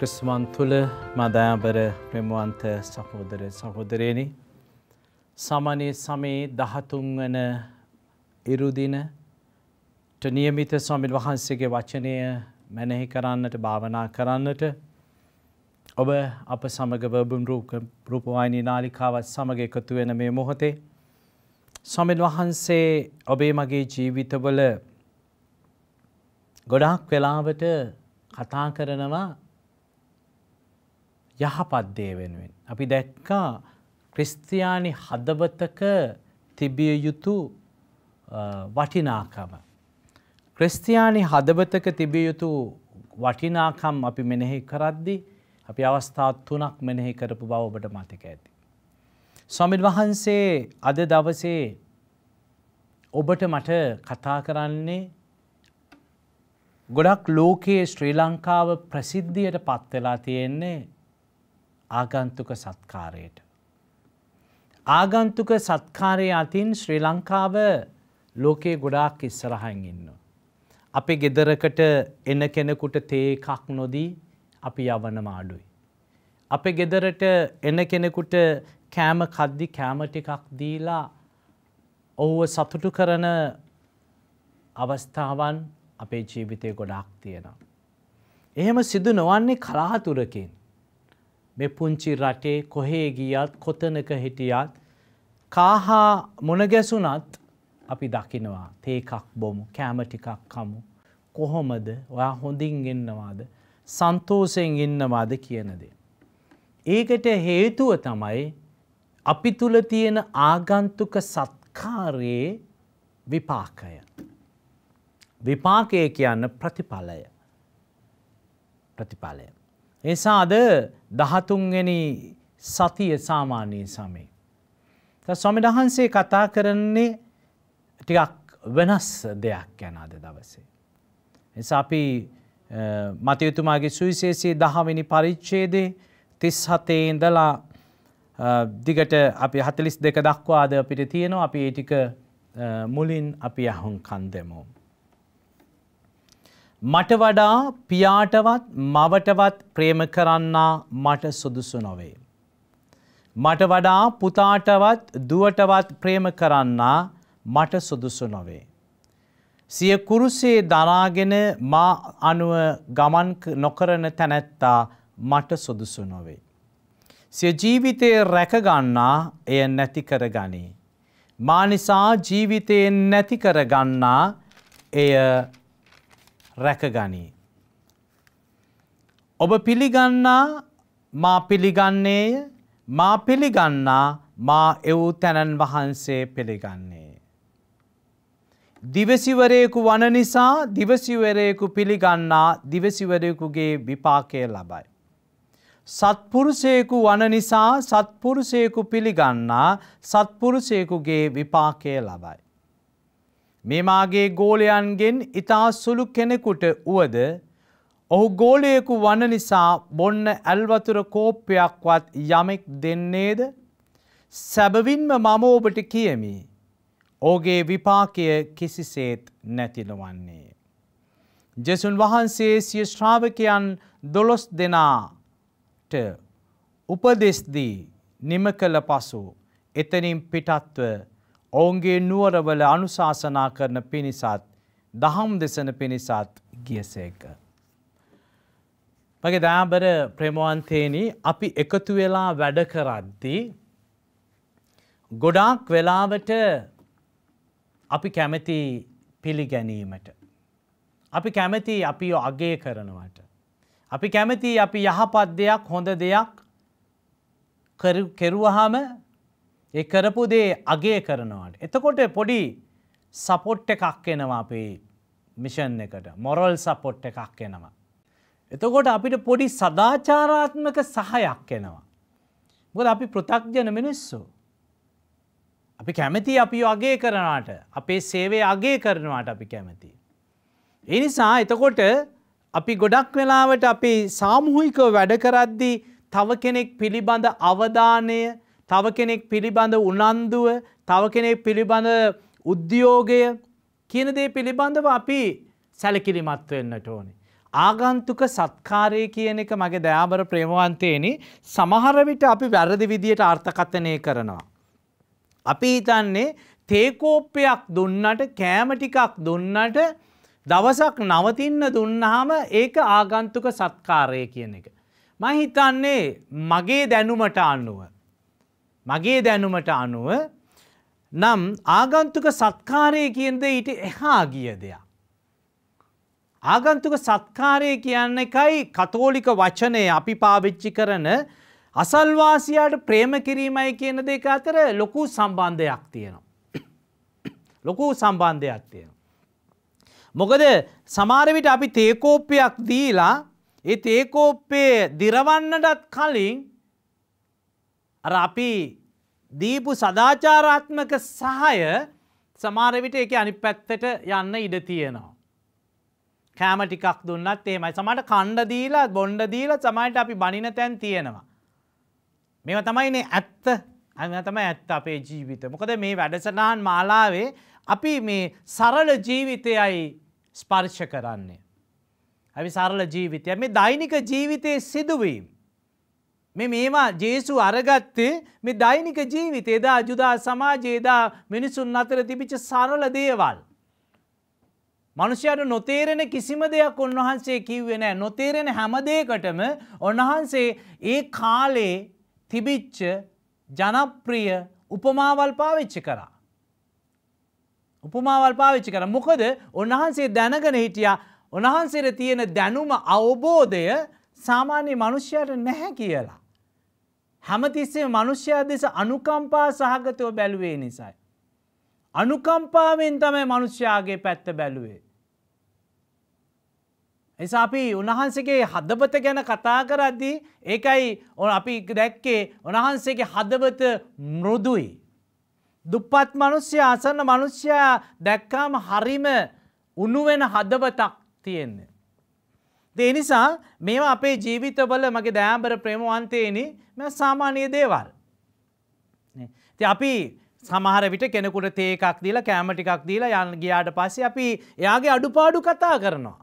ක්‍රිස්තුවන් තුළ මදාබර ප්‍රමුවන්ත සහෝදර සහෝදරයනි සමනය සමයේ දහතුන්වන ඉරුදිනට නියමිත ස්වාමිල් වහන්සේගේ වචනය මැනෙහි කරන්නට භාවනා කරන්නට ඔබ අප සමග බබුම් රූපවායිනි නාලිකාවත් සමඟ එකතු වෙන මේ මොහොතේ ස්වමින් වහන්සේ ඔබේ මගේ ජීවිතවල ගොඩාක් වෙලාවට කතා කරනවා යහපත්දේ වෙනුවෙන්. අපි දැක්කා ක්‍රිස්තියානි හදවතක තිබිය යුතු වටිනාකම. ක්‍රස්තියානි හදවතක තිබිය යුතු වටිනාකම් අපි මෙනෙහි කරද්දි අපි අවස්ථාත් තුනක් මෙනෙහි කරපු බවබට මතක ඇති. ස්වමින් වහන්සේ අද දවසේ ඔබට මට කතා කරන්නේ ගොඩක් ලෝකයේ ශ්‍රී ලංකාව ප්‍රසිද්ධියට පත්වෙලා තියෙන්නේ ආගන්තුක සත්කාරයට. ආගන්තුක සත්කාරය අතින් ශ්‍රී ලංකාව ලෝකයේ ගොඩාක් ඉස්සරහන් ඉන්න. අපි ගෙදරකට එන කෙනෙකුට තේ එකක් නොදී අපි යවනම අඩුයි. අපේ ගෙදරට එන කෙනෙකුට කෑම කද්දි කෑම ටිකක් දීලා ඔහුව සතුටු කරන අවස්ථාවන් අපේ ජීවිතය ගොඩක් තියෙනවා. එහෙම සිදු නොවන්නේ කලාතුරකින්. මේ පුංචි රටේ කොහේ ගියත් කොතනක හිටියත් කාහා මොනගැසුනත් අපි දකිනවා තේකක් බොමු කෑම ටිකක් කමු කොහොමද ඔයා හොඳින් ඉන්නවාද සන්තෝසයෙන් ඉන්නවාද කියනද. ඒකට හේතුව තමයි අපි තුළ තියෙන ආගන්තුක සත්කාරයේ විපාකය. විපාකය කියන්න ප්‍රතිඵලය ප්‍රතිඵලය. නිසා අද දහතුන්ගැනි සතිය සාමාන්‍යයෙන් සමේ. ස්වමි වහන්සේ කතා කරන්නේ ටිකක් වෙනස් දෙයක් ගැන අද දවසේ. නිසා අපි මතයුතුමාගේ සුවිශේෂයේ දහවෙනි පරිච්ඡේදේ තිස් හතේ ඉඳලා දිගට අපි හතලිස් දෙක දක්වා අද අපිට තියෙනවා අපි ඒ ටික මුලින් අපි අහුන් කන්දෙමෝ. මට වඩා පියාටවත් මවටවත් ප්‍රේම කරන්නා මට සුදුසු නොවේ. මට වඩා පුතාටවත් දුවටවත් ප්‍රේම කරන්නා මට සුදුසු නොවේ. සිය කුරුසේ දරාගෙන මා අනුව ගමන් නොකරන තැනැත්තා මට සුදුසු නොවේ. සිය ජීවිතය රැකගන්නා එය නැති කරගනී. මා නිසා ජීවිතයෙන් නැති කරගන්නා එය රැකගනී. ඔබ පිළිගන්නා මා පිළිගන්නේය මා පිළිගන්නා මා එවූ තැනන් වහන්සේ පිළිගන්නේ. දිවසිවරයෙකු වන නිසා දිවසිවරයෙකු පිළිගන්නා දිවසිවරයෙකුගේ විපාකය ලබයි. සත්පුරුසයෙකු වන නිසා සත්පුරුසයෙකු පිළිගන්නා සත්පුරුසයෙකුගේ විපාකය ලබයි. මෙමාගේ ගෝලයන්ගෙන් ඉතා සුළු කෙනෙකුට වුවද ඔහු ගෝලයෙකු වන නිසා බොන්න ඇල්වතුර කෝප්පයක්වත් යමෙක් දෙන්නේද සැබවින්ම මම ඔබට කියමි ඕගේ විපාකය කිසිසේත් නැතිලවන්නේ. ජෙසුන් වහන්සේ සිය ශ්‍රාවකයන් දොළොස් දෙනාට උපදෙස්දී නිම කළ පසු එතනින් පිටත්ව ඔවුන්ගේ නුවරවල අනුශාසනා කරන පිණිසත් දහම් දෙසන පිණිසත් ගියසේක. මගේ දෑබර ප්‍රමවන්තේනි අපි එකතු වෙලා වැඩ කරද්දී ගොඩාක් වෙලාවට අපි කැමති පිළිගැනීමට. අපි කැමති අපි අගේ කරනවට. අපි කැමති අපි යහපත් දෙයක් හොඳ දෙයක් කෙරුවහම ඒ කරපු දේ අගේ කරනවාට. එතකොට පොඩි සපොට්ට එකක් එනවා අපේ මිෂන් එකට මොරල් සපොට් එකක් එනවා. එතකොට අපිට පොඩි සදාචාරාත්මක සහයක් එනවා. මොකද අපි පෘථග්ජන මිනිස්සු. අපි කැමති අපි අගේ කරනට අපේ සේවේ අගේ කරනවාට අපි කැමති. ඒ නිසා එතකොට අපි ගොඩක් වෙලාවට අපි සාමුහිකව වැඩ කරද්දි තව කෙනෙක් පිළිබඳ අවධානය තව කෙනෙක් පිළිබඳ උනන්දුව තව කෙනෙක් පිළිබඳ උද්‍යෝගය කියන දේ පිළිබඳව අපි සැලකිලිමත් වෙන්නට ඕනේ. ආගන්තුක සත්කාරය කියන එක මගේ දයාබර ප්‍රේමවන්තයනි සමහර විට අපි වැරදි විදියට අර්ථකථනය කරනවා. අපි හිතන්නේ තේකෝප්පයක් දුන්නට කෑම ටිකක් දුන්නට දවසක් නවතින්න දුන්නාම ඒක ආගන්තුක සත්කාරය කියන එක. මම හිතන්නේ මගේ දැනුමට අනුව මගේ දැනුමට අනුව නම් ආගන්තුක සත්කාරය කියනද ඊට එහා ගිය දෙයක්. ආගන්තුක සත්කාරය කියන්න එකයි කතෝලික වචනය අපි පාවිච්චි කරන අසල්වාසියාට ප්‍රේම කිරීමයි කියන දෙක අතර ලොකු සම්බන්ධයක් තියෙනවා. ලොකු සම්බන්ධයක් තියෙනවා. මොකද සමාරවිට අපි තේකෝප්පයක් දීලා ඒ තේකෝප්පය දිරවන්නටත් කලින් අර අපි දීපු සදාචාරාත්මක සහය සමාරවිට එක අනි පැත්තට යන්න ඉඩ තියෙනවා. කෑම ටිකක් දුන්නත් ඒමයි සමට කණ්ඩ දීලා බොන්්ඩ දීල සමයිට අපි බනින තැන් තියෙනවා. මෙම තමයිනේ ඇත්ත ඇතම ඇත්ත අපේ ජීවිත මොකද මේ වැඩසටහන් මාලාවේ අපි මේ සරල ජීවිතයයි ස්පර්ෂ කරන්නේ. ඇවි සරල ජීවිතය මේ දෛනික ජීවිතය සිදුවීම්. මෙ මේවා ජේසු අරගත්තේ මේ දෛනික ජීවිත එදා ජුදා සමාජයේදා මිනිසුන් අතර තිබිච සරල දේවල්. මනුෂ්‍යයට නොතේරෙන කිසිම දෙයක් උන්වහන්සේ කිව්වෙනෑ නොතේරෙන හැමදේකටම ඔන්වහන්සේ ඒ කාලේ තිබිච්ච ජනප්‍රිය උපමාවල් පාවිච්චි කරා. උපමාවල් පාවිච්චි කර මොකද උන්වහන්සේ දැනගෙන හිටියා උන්වහන්සේට තියෙන දැනුම අවබෝධය සාමාන්‍ය මනුෂ්‍යයට නැහැ කියලා. හැමතිස්සේ මනුෂ්‍යයා දෙස අනුකම්පා සහගතව බැලුවේ නිසයි. අනුකම්පාවෙන් තමයි මනුෂ්‍යයාගේ පැත්ත බැලුවේ. එසා අපි උණහන්සගේ හදබත ගැන කතා කරද්දී ඒකයි ඔ අපි දැක්කේ උණහන්සේගේ හදබත මෘදුයි. දුප්පත් මනුෂ්‍ය අසන්න මනුෂ්‍යයා දැක්කාම හරිම උනුවෙන හදවතක් තියෙන්නේ. දේ නිසා මේවා අපේ ජීවිතවල මගේ දෑම්බර ප්‍රේමවන්තයනි මෙ සාමානය දේවල්. ති අපි සමහර විට කෙනෙකුට තේකක් දීලා කෑමටිකක් දීලා යන් ගියාට පස්සේ අපි එයාගේ අඩුපාඩු කතා කරනවා.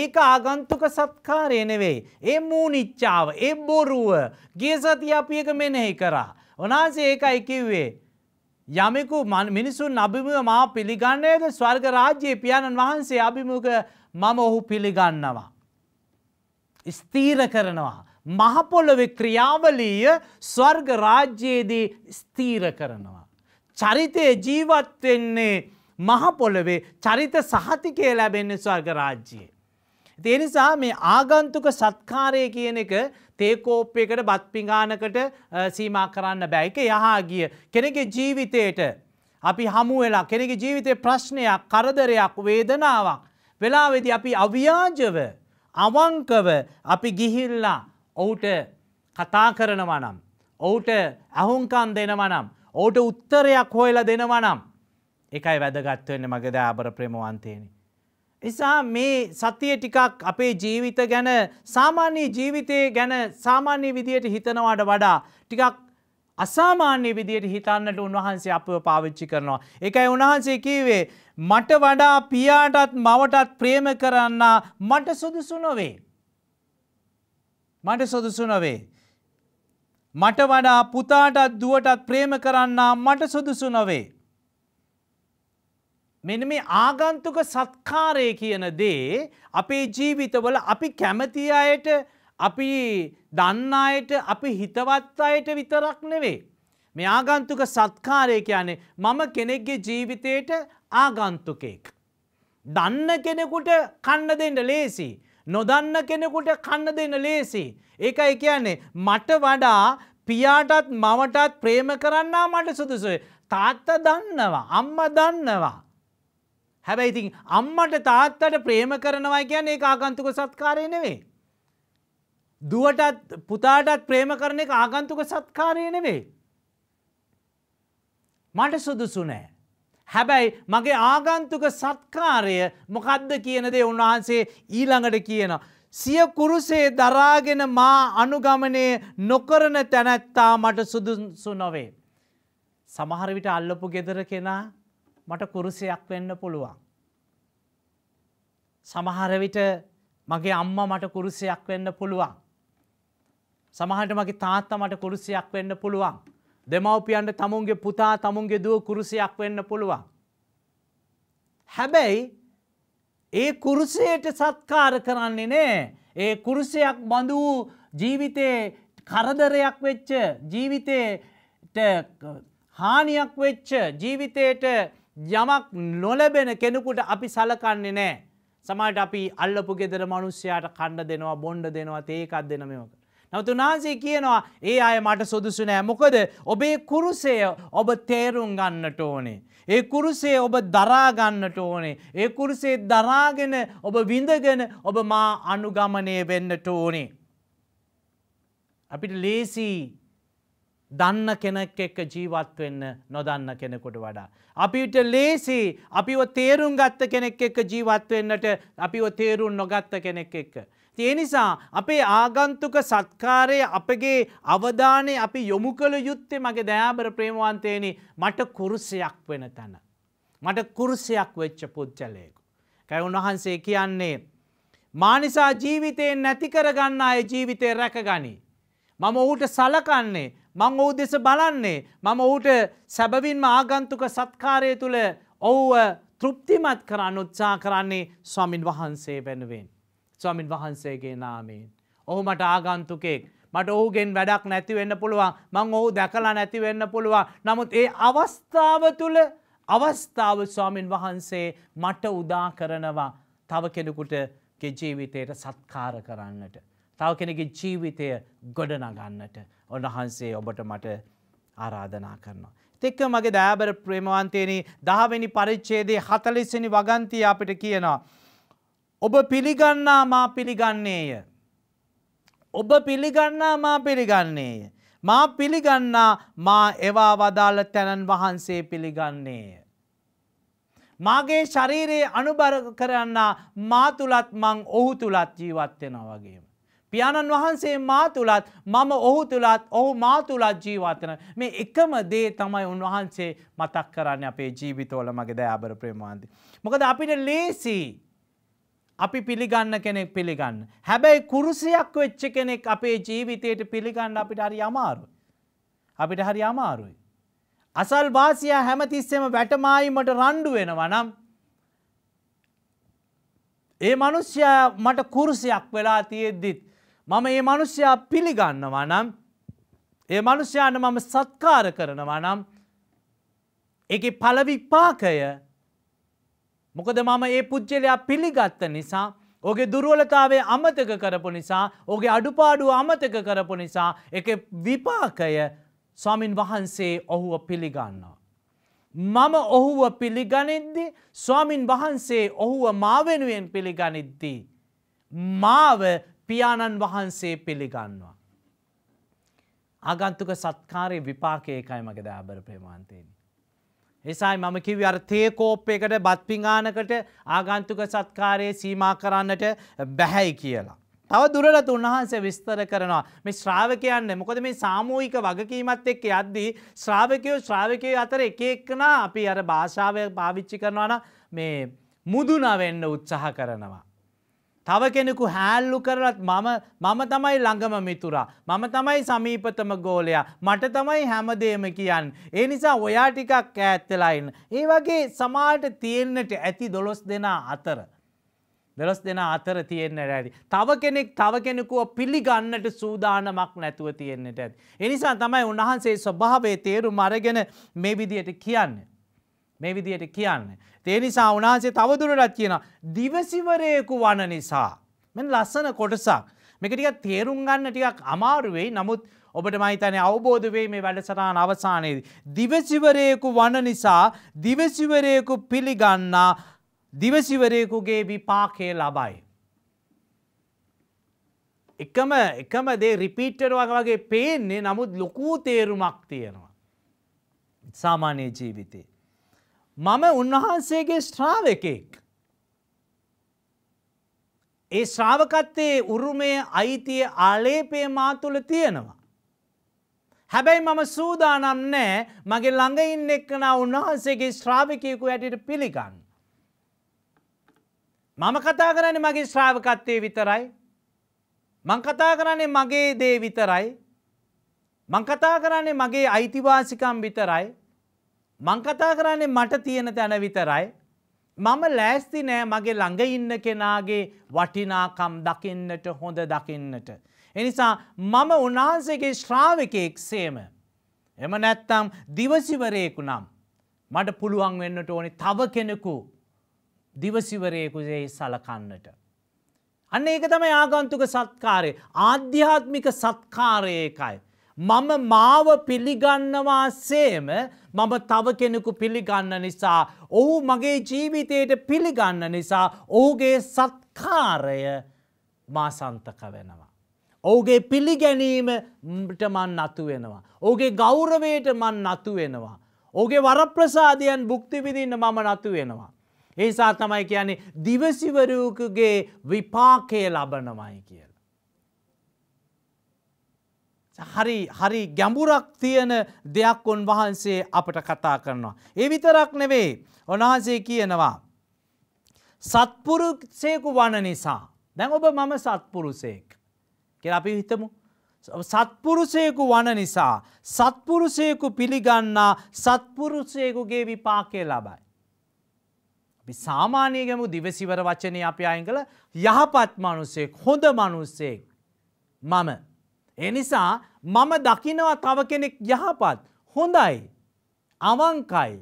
ඒක ආගන්තුක සත්කාරය නෙවෙයි. ඒ මූනිච්චාව ඒ බොරුව ගේ සති අපි එක මෙනෙහි කරා. වනාසේ ඒකයි කිව්වේ. යමෙකු මිනිසුන් අභිමුව මා පිළිගන්නේද ස්වර්ග රාජ්‍යයේ පියාණන් වහන්සේ අභිමුඛ මම ඔහු පිළිගන්නවා. ස්තීර කරනවා. මහපොළොවෙ ක්‍රියාවලීය ස්වර්ග රාජ්‍යයේදී ස්තීර කරනවා. චරිතය ජීවත්වෙන්නේ මහපොළොවේ චරිත සහතිකය ලැබෙන්නේ ස්වර්ග රාජ්‍යයේ. තිනිසා මේ ආගන්තුක සත්කාරය කියන එක තේකෝප්පයකට බත්පිගානකට සීමා කරන්න බැයික යහා ගිය කෙනෙගේ ජීවිතයට අපි හමුවෙලා කෙනෙගේ ජීවිතය ප්‍රශ්නයක් කරදරයක් වේදනාවක් වෙලාවෙදි අපි අව්‍යාජව අවංකව අපි ගිහිල්ලා ඔවුට කතා කරනවනම්. ඔවුට අහුන්කම් දෙනවනම්. ඕට උත්තරයක් හොයල දෙනවනම්. එකයි වැදගත්වවෙන්න මගද ආබර ප්‍රමවන්තයනි. එසා මේ සතිය ටිකක් අපේ ජීවිත ගැන සාමාන්‍ය ජීවිතය ගැන සාමාන්‍ය විදියට හිතනවාට වඩා ටිකක් අසාමාන්‍ය විදියට හිතන්නට උන්වහන්සේ අපව පාවිච්චි කරනවා. එකයි උන්වහන්සේ කීවේ මට වඩා පියාටත් මවටත් ප්‍රේම කරන්න මට සුදුසු නොවේ. මට සුදුසු නොවේ. මට වඩා පුතාටත් දුවටත් ප්‍රේම කරන්න මට සුදුසු නොවේ. මෙන මේ ආගන්තුක සත්කාරය කියන දේ අපේ ජීවිතවල අපි කැමති අයට අපි දන්න අයට අපි හිතවත් අයට විතරක් නෙවේ. මේ ආගන්තුක සත්කාරය කියන්නේ මම කෙනෙක්ගේ ජීවිතයට ආගන්තුකෙක්. දන්න කෙනෙකුට කන්න දෙන්න ලේසි. නොදන්න කෙනෙකුට කන්න දෙන්න ලේසි. ඒකයි කියන්නේ මට වඩා පියාටත් මවටත් ප්‍රේම කරන්නා මට සුදුසුයි. තාත්ත දන්නවා අම්ම දන්නවා. හැබැයිතින් අම්මට තාත්තට ප්‍රේම කරනවා කියන්නේ ඒ ආගන්තුක සත්කාරය නෙවේ. දුවටත් පුතාටත් ප්‍රේම කරන එක ආගන්තුක සත්කාරය නෙවේ. මට සුදුසු නෑ. හැබැයි මගේ ආගන්තුක සත්කාරය මොකද්ද කියනදේ උන්වහන්සේ ඊළඟට කියන. සිය කුරුසේ දරාගෙන මා අනුගමනය නොකරන තැනැත්තා මට සුදුසු නොවේ. සමහරවිට අල්ලපු ගෙදර කෙනා මට කුරුසයක් වෙන්න පුළුවන්. සමහරවිට මගේ අම්ම මට කුරුසයක් වෙන්න පුළුවන්. සමහට මගේ තාත්තා මට කුරුසියක් වෙන්න පුළුවන්. දෙමව්පියන්ට තමුන්ගේ පුතා තමුන්ගේ දුව කුරුසියක් වෙන්න පුළුවන්. හැබැයි ඒ කුරුසයට සත්කාර කරන්නේ නෑ. ඒ කුරුසයක් බඳු වූ ජීවිතයේ කරදරයක් වෙච්ච ජීවිතයට හානියක් වෙච්ච ජීවිතයට යමක් නොලැබෙන කෙනෙකුට අපි සලකන්නේ නෑ. සමට අපි අල්ලපු ගෙදර මනුස්්‍යයාට කණ්ඩ දෙනවා බොන්්ඩ දෙනවා ඒකත් දෙනමක. නවතු නාන්සේ කියනවා ඒ අය මට සුදුසු නෑ මොකද ඔබේ කුරුසය ඔබ තේරුම් ගන්නට ඕනේ. ඒ කුරුසේ ඔබ දරාගන්නට ඕනේ. ඒ කුරුසේ දරාගෙන ඔබ විඳගෙන ඔබ මා අනුගමනය වෙන්නට ඕනේ. අපිට ලේසිී දන්න කෙනෙක් එක්ක ජීවත් වෙන්න නොදන්න කෙනෙකුට වඩා. අපිට ලේසි අපිව තේරුම් ගත්ත කෙනෙක් එක්ක ජීවත් වෙන්නට අපිව තේරුම් නොගත්ත කෙනෙක් එක්ක. තිය නිසා අපේ ආගන්තුක සත්කාරය අපගේ අවධානය අපි යොමු කළ යුත්තේ මගේ දෑබර ප්‍රේමවන්තයනි මට කුරුසයක් වෙන තැන. මට කුරුසයක් වෙච්ච පුද්චලයකු. කැ උන්වහන්සේ කියන්නේ. මානිසා ජීවිතයෙන් නැති කරගන්න අය ජීවිතය රැකගනී. මම ඔහුට සලකන්නේ මං ඔහු දෙස බලන්නේ මම ඔහුට සැබවින්ම ආගන්තුක සත්කාරය තුළ ඔහුව තෘප්තිමත් කරන්න උත්සා කරන්නේ ස්වමින් වහන්සේ වෙනුවෙන්. ස්වාමින් වහන්සේගේ නාමයෙන්. ඔහු මට ආගන්තුකෙක් මට ඔහුගෙන් වැඩක් නැතිවෙන්න පුළුවන් මං ඔහු දැකලා නැතිවෙන්න පුළුවන් නමුත් ඒ අවස්ථාව තුළ අවස්ථාව ස්වාමින් වහන්සේ මට උදා කරනවා තව කෙනෙකුට ජීවිතයට සත්කාර කරන්නට. තව කෙනෙගේ ජීවිතය ගොඩනගන්නට ඔන්වහන්සේ ඔබට මට ආරාධනා කරනවා. එක්ක මගේ දෑබර ප්‍රේමවන්තයනි දහවෙනි පරිච්චේදේ හතලිස්සනි වගන්තිය අපිට කියනවා. ඔබ පිළිගන්නා මා පිළිගන්නේය. ඔබ පිළිගන්නා මා පිළිගන්නේය. මා පිළිගන්නා මා එවා වදාළ තැනන් වහන්සේ පිළිගන්නේය. මාගේ ශරීරයේ අනුබර කරන්න මා තුළත් මං ඔහු තුළත් ජීවත්වෙන වගේම. පියාණන් වහන්සේ මා තුළත් මම ඔහු තුළත් ඔහු මා තුළත් ජීවත්වන මේ එකම දේ තමයි උන්වහන්සේ මතක් කරන්න අපේ ජීවිතවල මගේ දෑ අබර ප්‍රේමාන්ති. මොකද අපිට ලේසි අපි පිළිගන්න කෙනෙක් පිළිගන්න. හැබැයි කුරුසියක් වෙච්ච කෙනෙක් අපේ ජීවිතයට පිළිගන්න අපිට හරි අමාරු. අපිට හරි අමාරුයි. අසල් වාසියා හැමතිස්සෙම වැටමායිමට රණ්ඩු වෙනවා නම්. ඒ මනුෂ්‍යයා මට කුරුසියක් වෙලා තියෙද්දිත්. මම ඒ මනුෂ්‍යයා පිළිගන්නවා නම් ඒ මනුෂ්‍යයාන මම සත්කාර කරනවා නම් එක පලවිපාකය මොකද මම ඒ පුද්ගලයා පිළිගත්ත නිසා ඕගේ දුරුවලතාවේ අමතක කරපු නිසා ඕගේ අඩුපාඩුව අමතක කරපු නිසා එක විපාකය ස්වාමින් වහන්සේ ඔහුව පිළිගන්නවා. මම ඔහුව පිළිගනිද්දි ස්වාමින් වහන්සේ ඔහුව මාවෙනුවෙන් පිළිගනිද්දී. මාව පියාණන් වහන්සේ පිළිගන්නවා. ආගන්තුක සත්කාරය විපාකයකයි මගේ දෑබර ප්‍රේමාන්තයනි. එසයි මම කිවි අර තේකෝප්පයකට බත්පිඟානකට ආගන්තුක සත්කාරයේ සීමා කරන්නට බැහැයි කියලා. තව දුරට උන්වහන්සේ විස්තර කරනවා මේ ශ්‍රාවකයන්න මොකද මේ සාමූහික වගකීමත් එක්ක යද්දී ශ්‍රාවකයෝ ශ්‍රාවකයෝ අතර එක එක්කනා අපි අර භාෂාව පාවිච්චි කරනවාන මේ මුදුනවෙන්න උත්සාහ කරනවා. තව කෙනෙකු හැල්ලු කරලත් මම මම තමයි ළඟම මිතුරා. මම තමයි සමීපතම ගෝලයා. මට තමයි හැමදේම කියන්. ඒ නිසා ඔයා ටිකක් ඈත්තලයින්. ඒ වගේ සමාට තියෙන්නට ඇති දොළොස් දෙනා අතර. දොළොස් දෙනා අතර තියෙන්නට ඇති. තව කෙනෙක් තව කෙනෙකුව පිළිගන්නට සූදානමක් නැතුව තියෙන්නට ඇති. එනිසා තමයි උන්වහන්සේ ස්වභාවය තේරු මරගෙන මේ විදියට කියන්නේ. මේ විදියට කියන්න. තේ නිසා උනාසේ තවදුරටත් කියන දිවසිවරයෙකු වන නිසා. මෙ ලස්සන කොටසක් මේකටික තේරුම් ගන්න ටිකක් අමාරුවෙයි නමුත් ඔබට මහිතන අවබෝධ වේ මේ වැඩසටාන අවසානයේදී. දිවසිවරයෙකු වන නිසා දිවසිවරයෙකු පිළිගන්නා දිවසිවරයෙකුගේ විපාකය ලබයි. එකම එකම දේ රිපීට්ටර වගේ පේන්නේ නමුත් ලොකූ තේරුමක් තියෙනවා. සාමාන්‍ය ජීවිතේ. මම උන්වහන්සේගේ ශ්‍රාවකෙක්. ඒ ශ්‍රාවකත්තයේ උරුමය අයිතිය ආලේපය මා තුළ තියෙනවා. හැබැයි මම සූදානම් නෑ මගේ ළඟඉන්න එක්කනා උන්වහන්සේගේ ශ්‍රාවකයකු ඇයට පිළිගන්න. මම කතා කරන මගේ ශ්‍රාවකත්තය විතරයි. මං කතා කරන්නේ මගේ දේ විතරයි. මං කතා කරන්නේ මගේ අයිතිවාසිකම් විතරයි. මං කතා කරන්නේ මට තියෙන තැන විතරයි. මම ලෑස්ති නෑ මගේ ළඟ ඉන්න කෙනාගේ වටිනාකම් දකින්නට හොඳ දකින්නට. එනිසා මම උන්වහන්සේගේ ශ්‍රාවකයෙක් සේම. එම නැත්තම් දිවසිවරයෙකු නම්. මට පුළුවන් වෙන්නට ඕනි තව කෙනෙකු දිවසිවරයෙකුසේ සලකන්නට. අන්න ඒක තමයි ආගන්තුක සත්කාරය ආධ්‍යාත්මික සත්කාරයකයි. මම මාව පිළිගන්නවා සේම මම තව කෙනෙකු පිළිගන්න නිසා ඔහු මගේ ජීවිතයට පිළිගන්න නිසා ඔහුගේ සත්කාරය මාසන්තක වෙනවා. ඔහුගේ පිළිගැනීමට මන් නතු වෙනවා. ඔහුගේ ගෞරවයට මන් නතු වෙනවා. ඔගේ වරප්‍රසාධයන් බුක්තිවිදින්න මම නතු වෙනවා. ඒසා තමයි කියන්නේ දිවසිවරූකගේ විපාකය ලබනවයි කියලා. හරි හරි ගැඹුරක් තියෙන දෙයක් උන්වහන්සේ අපට කතා කරනවා. ඒ විතරක් නෙවෙයි උන්වහන්සේ කියනවා. සත්පුරුසයෙකු වන නිසා. දැන් ඔබ මම සත්පුරුසයෙක් කියලා අපි හිතමු. සත්පුරුසයෙකු වන නිසා සත්පුරුසයෙකු පිළිගන්නා සත්පුරුසයෙකුගේ විපාකය ලබයි. අපි සාමානයගමු දිවසිවර වචනය අපි අයිංගල යහපත් මනුස්සෙක් හොඳ මනුස්සෙක් මම. එනිසා මම දකිනවා තව කෙනෙක් යහපත් හොඳයි අවංකයි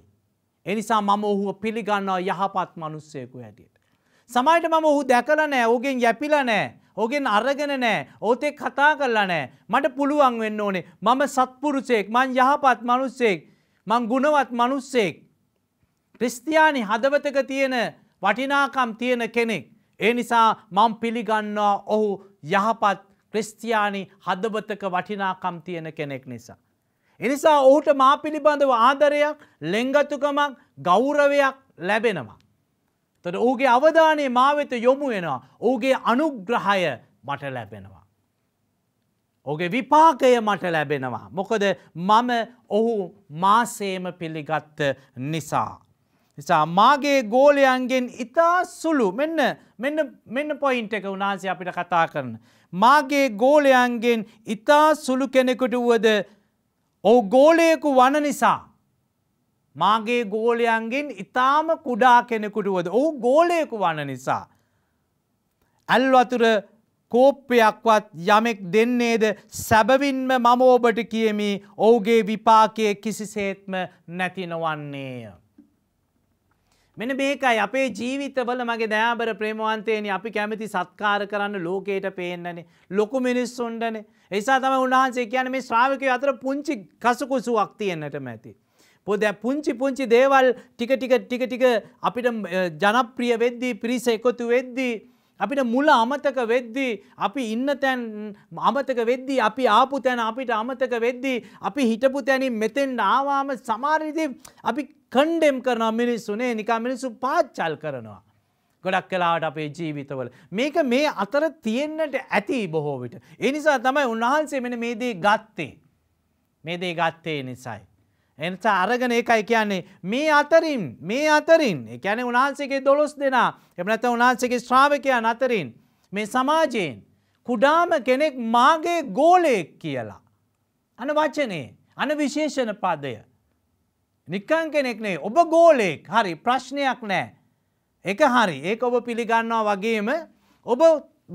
එනිසා මම ඔහුව පිළිගන්නවා යහපත් මනුස්සයකු හැටියට. සමයිට මම ඔහු දැකල නෑ ඕගෙන් යැපිල නෑ ඕගෙන් අරගෙන නෑ ඕතෙක් කතා කරලා නෑ මට පුළුවන් වෙන්න ඕනේ මම සත්පුරුසෙක් මං යහපත් මනුස්සෙක් මං ගුණවත් මනුස්සෙක්. ක්‍රස්තියානි හදවතක තියෙන වටිනාකම් තියෙන කෙනෙක්. ඒ නිසා මං පිළිගන්නවා ඔහු යහපත් ක්‍රස්තියානි හදවතක වටිනාකම් තියෙන කෙනෙක් නිසා. එනිසා ඔහුට මා පිළිබඳව ආදරයක් ලෙංගතුකමක් ගෞරවයක් ලැබෙනවා. තොට ඕගේ අවධානය මාවෙත යොමු වෙනවා ඕගේ අනුග්‍රහය මට ලැබෙනවා. ඔගේ විපාකය මට ලැබෙනවා. මොකද මම ඔහු මාසේම පිළිගත්ත නිසා. නිසා මාගේ ගෝලයන්ගෙන් ඉතා සුළු මෙන්න මෙන්න පොයින්ට එක උනාසය අපිට කතා කරන. මාගේ ගෝලයන්ගෙන් ඉතා සුළු කෙනෙකුට වුවද ඔහු ගෝලයකු වන නිසා. මාගේ ගෝලයන්ගෙන් ඉතාම කුඩා කෙනෙකුටුවද ඔහු ගෝලයකු වන නිසා. ඇල්වතුර කෝප්පයක්වත් යමෙක් දෙන්නේද සැබවින්ම මම ඔබට කියමි ඔහුගේ විපාකය කිසිසේත්ම නැතිනවන්නේය. මෙන මේකයි අපේ ජීවිතවල මගේ දෑබර ප්‍රේමවන්තයන අපි කැමති සත්කාර කරන්න ලෝකයට පේන්නනේ ලොකු මිනිස්සුන්ඩනේ එසා තම උන්හන්සේ කියන මේ ශ්‍රාවකය අතර පුංචි කසකුසුවක් තියෙන්න්නටම ඇති. පොද පුංචි පුංචි දේවල් ටික ටික ටික ටික අපිට ජනප්‍රිය වෙද්දී පිරිස එකතු වෙද්දී අපිට මුල අමතක වෙද්දී අපි ඉන්න තැන් අමතක වෙද්දී අපි ආපු තැන අපිට අමතක වෙද්දී අපි හිටපු තැනින් මෙතෙන් ආවාම සමාරිදි අපි කණ්ඩෙම් කරන මිනිස්සුනේ නිකා මිනිස්සු පාච්චල් කරනවා. ගොඩක් කලාට අපේ ජීවිතවල. මේක මේ අතර තියෙන්නට ඇති බොහෝ විට. ඒ නිසා තමයි උන්වහන්සේ මෙන මේදී ගත්තේ. මේදේ ගත්තේ නිසයි. එනිසා අරගෙන ඒකයි කියන්නේ මේ අතරින් මේ අතරින් එකැන උනාන්සේගේ දොළොස් දෙනා එමනත උනාන්සේගේ ශ්‍රාවකයන් අතරින් මේ සමාජයෙන් කුඩාම කෙනෙක් මාගේ ගෝලයෙක් කියලා. අන වචනේ අන විශේෂණ පදය. නිකං කෙනෙක් නේ ඔබ ගෝලයෙක් හරි ප්‍රශ්නයක් නෑ. එක හරි ඒක ඔබ පිළිගන්නවා වගේම ඔබ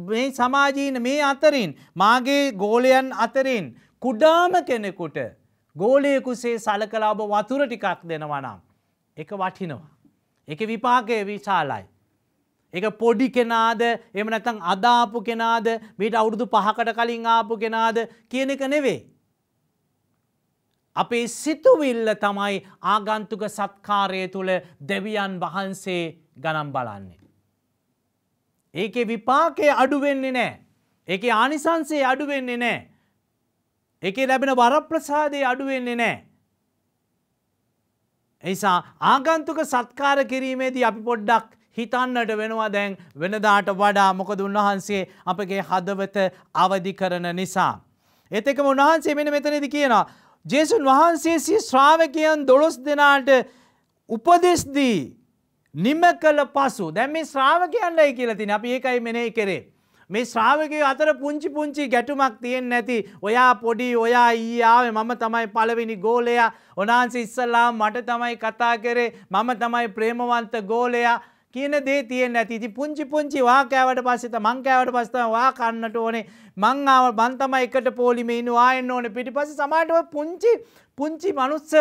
මේ සමාජීන මේ අතරින් මාගේ ගෝලයන් අතරින් කුඩාම කෙනෙකුට ගෝලයකුසේ සලකලාබ වතුර ටිකක් දෙනවනම්. එක වටිනවා. එක විපාකය විශාලයි. එක පොඩි කෙනාද එම නැතන් අදාපු කෙනාද මීට අවුරුදු පහකට කලින් ආපු කෙනාද කියන එක නෙවේ. අපේ සිතුවිල්ල තමයි ආගන්තුක සත්කාරය තුළ දෙවියන් වහන්සේ ගනම් බලන්නේ. ඒකේ විපාකය අඩුවෙන්නේ නෑ. ඒකේ ආනිසන්සේ අඩුවෙන්නේ නෑ. එකේ ලැබෙන වරප්‍රසාදය අඩුවෙන්නේ නෑ. එනිසා ආගන්තුක සත්කාර කිරීමේදී අපි පොඩ්ඩක් හිතන්නට වෙනවා දැන් වෙනදාට වඩා මොකද උන්වහන්සේ අපගේ හදවත අවදි කරන නිසා. එතකම උන්වහන්සේ මෙන මෙතනදි කියනවා. ජේසුන් වහන්සේ සිය ශ්‍රාවකයන් දොළොස් දෙනාට උපදෙස්දී නිම කළ පසු දැම් මේ ශ්‍රාවකයන්ලයි කියලතින අපි ඒකයි මෙනේ කරේ. මේ ශ්‍රාවකය අතර පුංචි පුංචි ගැටුමක් තියෙන් නැති ඔයා පොඩි ඔයා ඊයාවේ මම තමයි පලවෙනි ගෝලයා ඔනාන්සි ඉස්සල්ලා මට තමයි කතා කරේ මම තමයි ප්‍රේමවන්ත ගෝලයා කියන දේ තියෙන් නැති ති පුංචි පුංචි වාකෑවට පස්සෙත මංකෑවට පස්සම වා කන්නට ඕනේ මංආාව බන්තම එකට පෝලිමේනු ආයෙන් ඕන පිටි පස සමටව පුංචි පුංචි මනුස්ස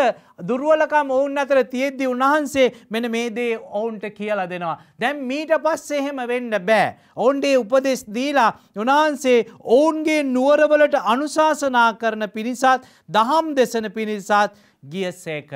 දුර්ුවලකම් ඔවුන් අතර තියෙද්දි උන්වහන්සේ මෙන මේ දේ ඔවුන්ට කියලා දෙනවා. දැම් මීට පස් එහෙම වෙන්න බෑ. ඔවුන්ගේ උපදෙස් දීලා උනාන්සේ ඔවුන්ගේ නුවරවලට අනුශාසනා කරන පිණිසාත් දහම් දෙසන පිණිසාත් ගිය සේක.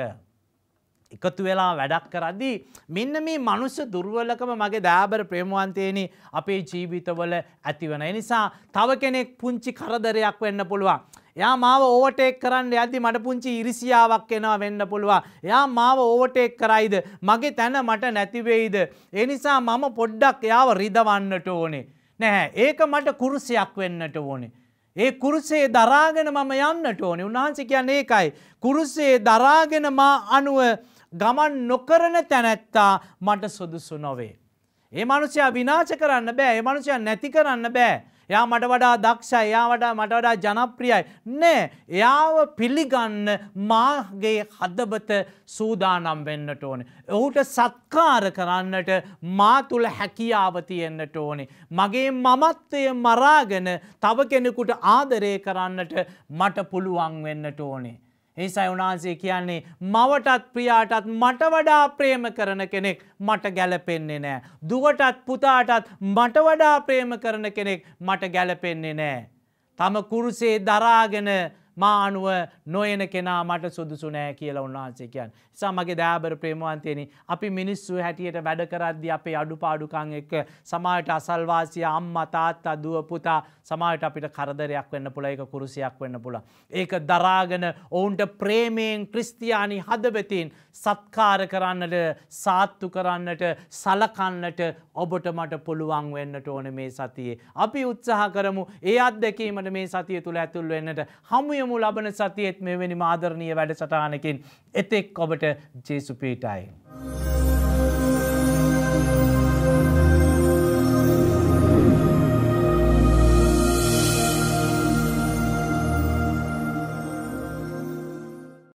එකතු වෙලා වැඩක් කරද්දී මෙන්න මේ මනුස්ස දුර්වලකම මගේ දෑබර ප්‍රේමවන්තයනි අපේ ජීවිතවල ඇතිවන. එනිසා තව කෙනෙක් පුංචි කරදරයක් වෙන්න පුළුවන්. යා මාව ඕවටෙක් කරන්න ඇති මට පුංචි ඉරිසියාවක් එනවා වෙන්න පුළුවන්. යා මාව ඕවටෙක් කරයිද. මගේ තැන මට නැතිවෙයිද. එනිසා මම පොඩ්ඩක් යාව රිදවන්නට ඕනේ. නැහැ ඒක මට කුරුසයක් වෙන්නට ඕනේ. ඒ කුරුසේ දරාගෙන මම යන්නට ඕනේ උන්වහන්සේ කියන්න ඒකයි. කුරුසේ දරාගෙන මා අනුව ගමන් නොකරන තැනැත්තා මට සොදුසු නොවේ. ඒ මනුෂයා විනාච කරන්න බෑ ඒ මනුෂයා නැති කරන්න බෑ. එයා මට වඩා දක්ෂයි එයා වඩා මට වඩා ජනප්‍රියයි නෑ එයාව පිළිගන්න මාගේ හදබත සූදානම් වෙන්නට ඕනේ. ඔහුට සත්කාර කරන්නට මා තුළ හැකියාව තියෙන්නට ඕනේ. මගේ මමත්වය මරාගෙන තව කෙනෙකුට ආදරය කරන්නට මට පුළුවන් වෙන්නට ඕනේ. ඒසයි උනාන්සේ කියන්නේ මවටත් ප්‍රියාටත් මට වඩා ප්‍රේම කරන කෙනෙක් මට ගැලපෙන්නේ නෑ. දුවටත් පුතාටත් මට වඩා ප්‍රේම කරන කෙනෙක් මට ගැලපෙන්නේ නෑ. තම කුරුසේ දරාගෙන මානුව නොයන කෙනා මට සුදුසු නෑ කියලා උන්වහන්සේකයන්. සමගේ දෑබර ප්‍රේමවන්තයනි අපි මිනිස්සු හැටියට වැඩ කරද්දි අපේ අඩුපාඩුකං එක්ක සමාට අසල්වාසිය අම්ම තාත්තා දුව පුතා සමාට අපිට කරදරයක් වෙන්න පුළ එක කුරුසියක් වෙන්න පුළ. ඒක දරාගෙන ඔවුන්ට ප්‍රේමයෙන් ක්‍රිස්තියානි හදවතින් සත්කාර කරන්නට සාත්තු කරන්නට සලකන්නට ඔබට මට පුළුවන් වෙන්නට ඕන මේ සතියේ. අපි උත්සාහ කරමු ඒ අත්දැකීමට මේ සතිය තුළ ඇතුල් වෙන්නට හමුයම යොමු ලබන සතියෙත් මෙවැනි මාදරණය වැඩසටානකින් එතෙක් ඔබට ජේසුපීටයි.